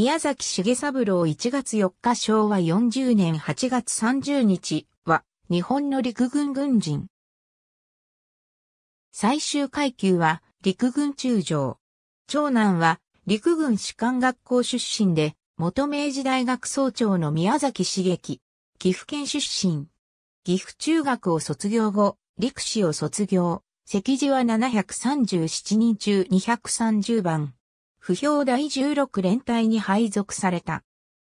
宮崎重三郎1月4日昭和40年8月30日は日本の陸軍軍人。最終階級は陸軍中将。長男は陸軍士官学校出身で元明治大学総長の宮崎茂樹。岐阜県出身。岐阜中学を卒業後、陸士を卒業。席次は737人中230番。不評第16連隊に配属された。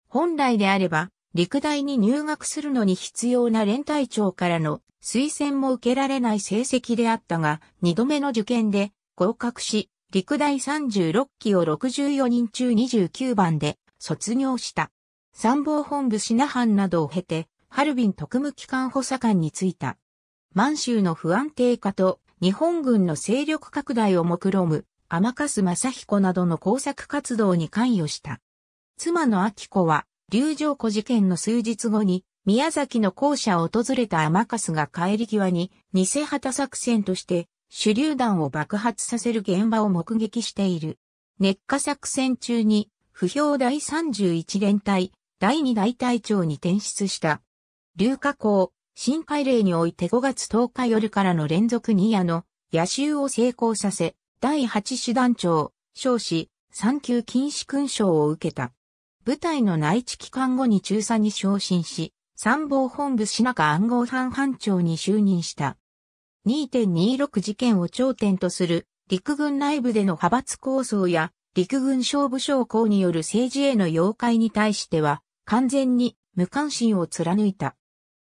本来であれば、陸大に入学するのに必要な連隊長からの推薦も受けられない成績であったが、二度目の受験で合格し、陸大36期を64人中29番で卒業した。参謀本部品藩などを経て、ハルビン特務機関補佐官に就いた。満州の不安定化と日本軍の勢力拡大を目論む甘春正彦などの工作活動に関与した。妻の明子は、流城湖事件の数日後に、宮崎の校舎を訪れた甘春が帰り際に、偽旗作戦として、手榴弾を爆発させる現場を目撃している。熱火作戦中に、不評第31連隊、第2大隊長に転出した。流火校、新海令において5月10日夜からの連続に夜の、野襲を成功させ、第8師団長、少子、産級禁止勲章を受けた。部隊の内地期間後に中佐に昇進し、参謀本部品中暗号班班長に就任した。2.26事件を頂点とする陸軍内部での派閥構想や陸軍勝負将校による政治への妖怪に対しては完全に無関心を貫いた。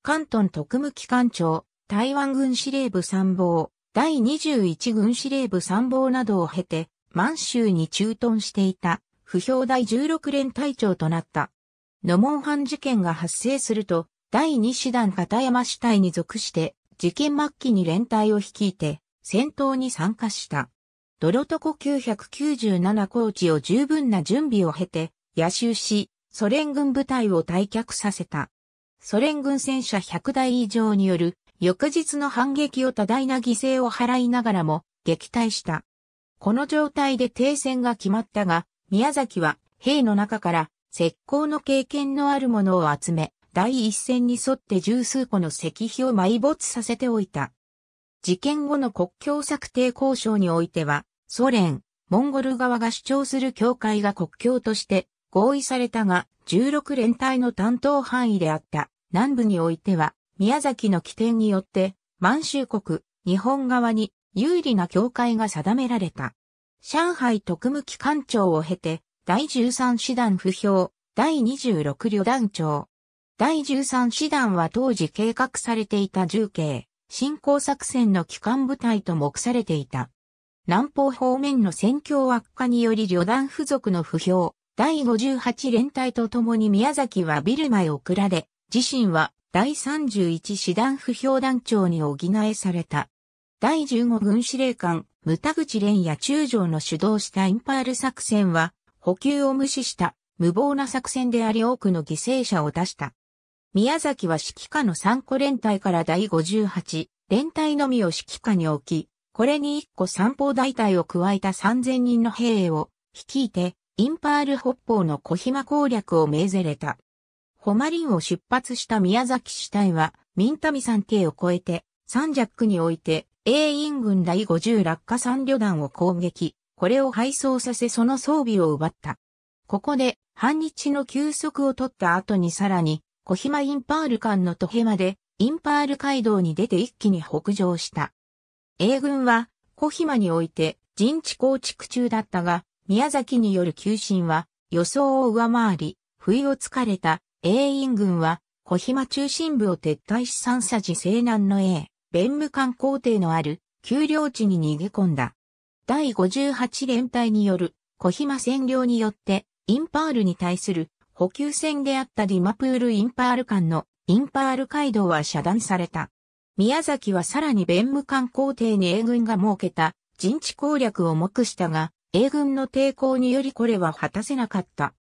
関東特務機関長、台湾軍司令部参謀、第21軍司令部参謀などを経て、満州に駐屯していた、不評第16連隊長となった。野門藩事件が発生すると、第2師団片山支隊に属して、事件末期に連隊を率いて、戦闘に参加した。泥床997コーチを十分な準備を経て、野襲し、ソ連軍部隊を退却させた。ソ連軍戦車100台以上による翌日の反撃を多大な犠牲を払いながらも撃退した。この状態で停戦が決まったが、宮崎は兵の中から石膏の経験のあるものを集め、第一線に沿って十数個の石碑を埋没させておいた。事件後の国境策定交渉においては、ソ連、モンゴル側が主張する境界が国境として合意されたが、16連隊の担当範囲であった南部においては、宮崎の起点によって、満州国、日本側に有利な境界が定められた。上海特務機関長を経て、第13師団不評、第26旅団長。第13師団は当時計画されていた重慶、進行作戦の機関部隊と目されていた。南方方面の戦況悪化により旅団付属の不評、第58連隊と共に宮崎はビルマへ送られ、自身は第31師団不評団長に補えされた。第15軍司令官、牟田口連や中将の主導したインパール作戦は、補給を無視した無謀な作戦であり多くの犠牲者を出した。宮崎は指揮下の三個連隊から第58連隊のみを指揮下に置き、これに1個三方大隊を加えた3000人の兵を率いて、インパール北方の小島攻略を命ぜれた。ホマリンを出発した宮崎市隊は、民民山系を越えて、三ジャックにおいて、英印軍第50落下三旅団を攻撃、これを敗走させその装備を奪った。ここで、反日の休息を取った後にさらに、小島インパール間のトヘまで、インパール街道に出て一気に北上した。英軍は、小島において、陣地構築中だったが、宮崎による急進は、予想を上回り、不意をつかれた英印軍は、小島中心部を撤退し三佐寺西南の A、弁務官皇帝のある、丘陵地に逃げ込んだ。第58連隊による、小島占領によって、インパールに対する補給線であったディマプール・インパール間のインパール街道は遮断された。宮崎はさらに弁務官皇帝に英軍が設けた陣地攻略を目したが、英軍の抵抗によりこれは果たせなかった。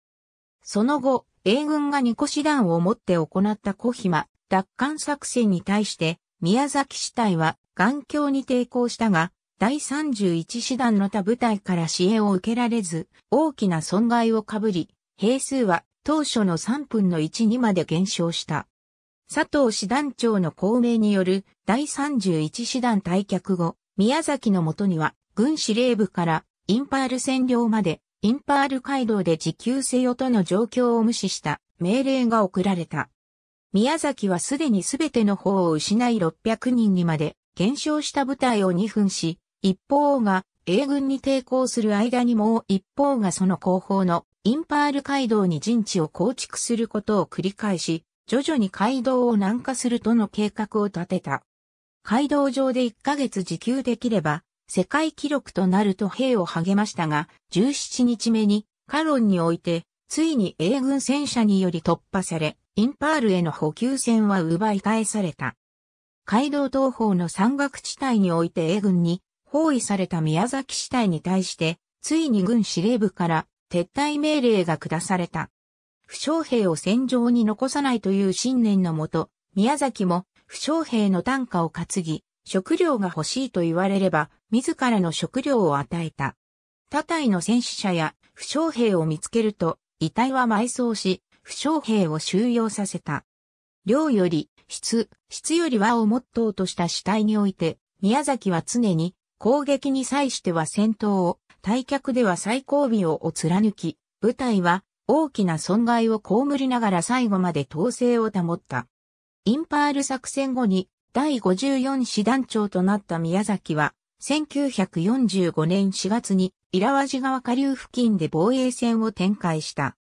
その後、英軍が二個師団を持って行った小島奪還作戦に対して、宮崎市隊は頑強に抵抗したが、第31師団の他部隊から支援を受けられず、大きな損害をかぶり、兵数は当初の3分の1にまで減少した。佐藤師団長の公明による第31師団退却後、宮崎のもとには軍司令部からインパール占領までインパール街道で持久せよとの状況を無視した命令が送られた。宮崎はすでにすべての方を失い600人にまで減少した部隊を2分し、一方が英軍に抵抗する間にもう一方がその後方のインパール街道に陣地を構築することを繰り返し、徐々に街道を南下するとの計画を立てた。街道上で1ヶ月持久できれば、世界記録となると兵を励ましたが、17日目にカロンにおいて、ついに英軍戦車により突破され、インパールへの補給線は奪い返された。街道東方の山岳地帯において英軍に包囲された宮崎地帯に対して、ついに軍司令部から撤退命令が下された。負傷兵を戦場に残さないという信念のもと、宮崎も負傷兵の単価を担ぎ、食料が欲しいと言われれば、自らの食料を与えた。他体の戦死者や負傷兵を見つけると、遺体は埋葬し、負傷兵を収容させた。量より質、質より和をモットーとした死体において、宮崎は常に攻撃に際しては戦闘を、退却では最後尾をを貫き、部隊は大きな損害を被りながら最後まで統制を保った。インパール作戦後に第54師団長となった宮崎は、1945年4月に、イラワジ川下流付近で防衛戦を展開した。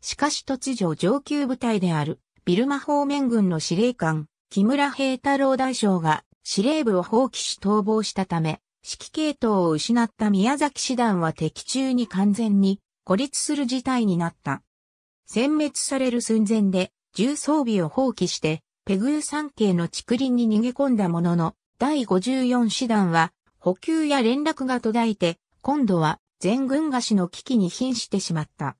しかし突如上級部隊である、ビルマ方面軍の司令官、木村平太郎大将が司令部を放棄し逃亡したため、指揮系統を失った宮崎師団は敵中に完全に孤立する事態になった。殲滅される寸前で重装備を放棄してペグー山系の竹林に逃げ込んだものの、第54師団は、補給や連絡が途絶えて、今度は全軍菓子の危機に瀕してしまった。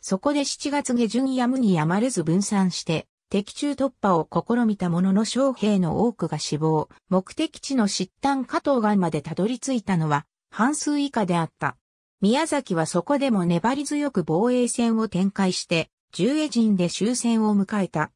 そこで7月下旬やむにやまれず分散して、敵中突破を試みたものの将兵の多くが死亡、目的地の失端加藤岸までたどり着いたのは半数以下であった。宮崎はそこでも粘り強く防衛戦を展開して、十衛陣で終戦を迎えた。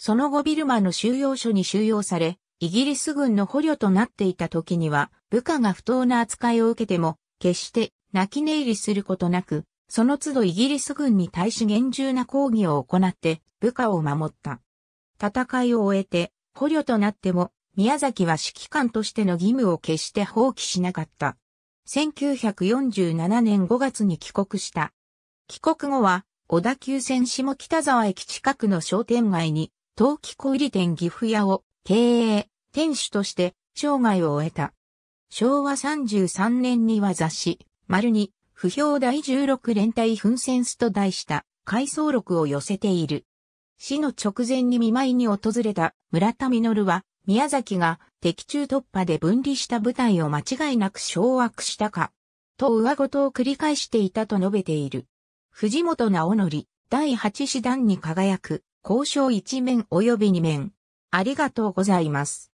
その後ビルマの収容所に収容され、イギリス軍の捕虜となっていた時には、部下が不当な扱いを受けても、決して泣き寝入りすることなく、その都度イギリス軍に対し厳重な抗議を行って部下を守った。戦いを終えて捕虜となっても宮崎は指揮官としての義務を決して放棄しなかった。1947年5月に帰国した。帰国後は小田急線下北沢駅近くの商店街に陶器小売店岐阜屋を経営、店主として生涯を終えた。昭和33年には雑誌、丸に、不評第16連帯奮戦スと題した回想録を寄せている。死の直前に見舞いに訪れた村田実は、宮崎が敵中突破で分離した部隊を間違いなく掌握したか、と上事を繰り返していたと述べている。藤本直則、第8師団に輝く、交渉1面及び2面。ありがとうございます。